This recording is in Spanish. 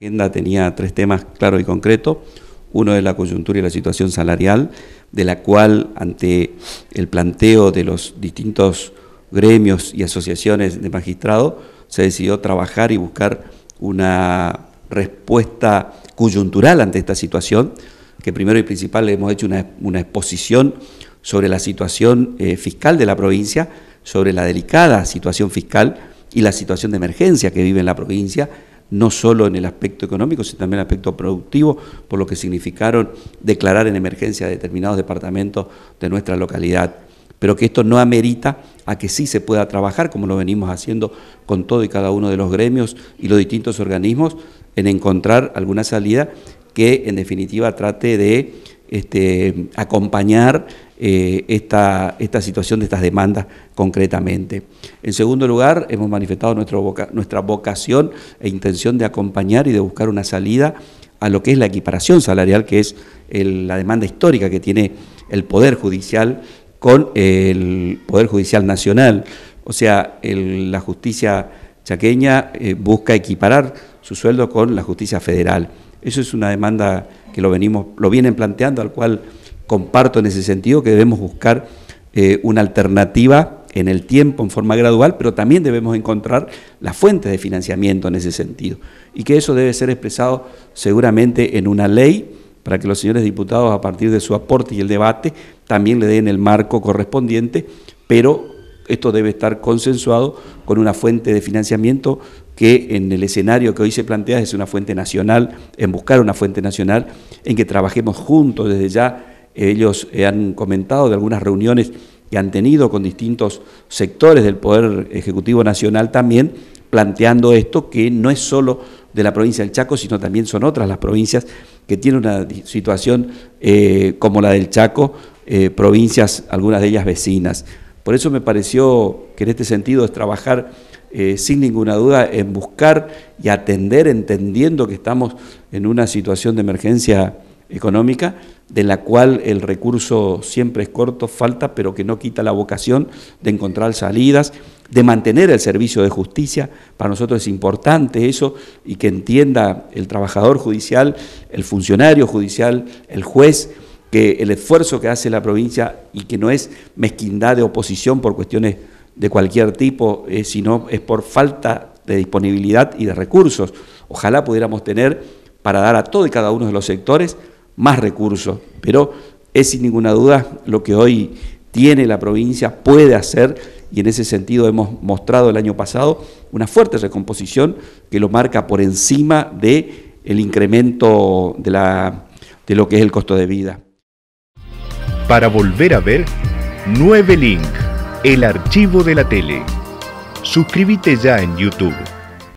agenda tenía tres temas claros y concretos. Uno es la coyuntura y la situación salarial, de la cual, ante el planteo de los distintos gremios y asociaciones de magistrados, se decidió trabajar y buscar una respuesta coyuntural ante esta situación, que primero y principal hemos hecho una, exposición sobre la situación eh, fiscal de la provincia, sobre la delicada situación fiscal y la situación de emergencia que vive en la provincia, no solo en el aspecto económico, sino también en el aspecto productivo, por lo que significaron declarar en emergencia determinados departamentos de nuestra localidad. Pero que esto no amerita a que sí se pueda trabajar, como lo venimos haciendo con todo y cada uno de los gremios y los distintos organismos, en encontrar alguna salida que en definitiva trate de este, acompañar eh, esta, esta, situación de estas demandas concretamente. En segundo lugar, hemos manifestado nuestra vocación e intención de acompañar y de buscar una salida a lo que es la equiparación salarial, que es la demanda histórica que tiene el Poder Judicial con el Poder Judicial Nacional. O sea, la justicia chaqueña eh, busca equiparar su sueldo con la justicia federal. Eso es una demanda que lo venimos, lo vienen planteando, al cual comparto en ese sentido que debemos buscar eh, una alternativa en el tiempo en forma gradual, pero también debemos encontrar las fuentes de financiamiento en ese sentido. Y que eso debe ser expresado seguramente en una ley para que los señores diputados, a partir de su aporte y el debate, también le den el marco correspondiente, pero esto debe estar consensuado con una fuente de financiamiento que en el escenario que hoy se plantea es una fuente nacional, en buscar una fuente nacional, en que trabajemos juntos desde ya ellos han comentado de algunas reuniones que han tenido con distintos sectores del Poder Ejecutivo Nacional también, planteando esto que no es solo de la provincia del Chaco, sino también son otras las provincias que tienen una situación eh, como la del Chaco, eh, provincias, algunas de ellas vecinas. Por eso me pareció que en este sentido es trabajar eh, sin ninguna duda en buscar y atender, entendiendo que estamos en una situación de emergencia económica, de la cual el recurso siempre es corto, falta, pero que no quita la vocación de encontrar salidas, de mantener el servicio de justicia. Para nosotros es importante eso y que entienda el trabajador judicial, el funcionario judicial, el juez, que el esfuerzo que hace la provincia y que no es mezquindad de oposición por cuestiones de cualquier tipo, eh, sino es por falta de disponibilidad y de recursos. Ojalá pudiéramos tener para dar a todo y cada uno de los sectores más recursos, pero es sin ninguna duda lo que hoy tiene la provincia, puede hacer, y en ese sentido hemos mostrado el año pasado una fuerte recomposición que lo marca por encima de el incremento de, de lo que es el costo de vida. Para volver a ver, 9 Link, el archivo de la tele. Suscríbete ya en YouTube.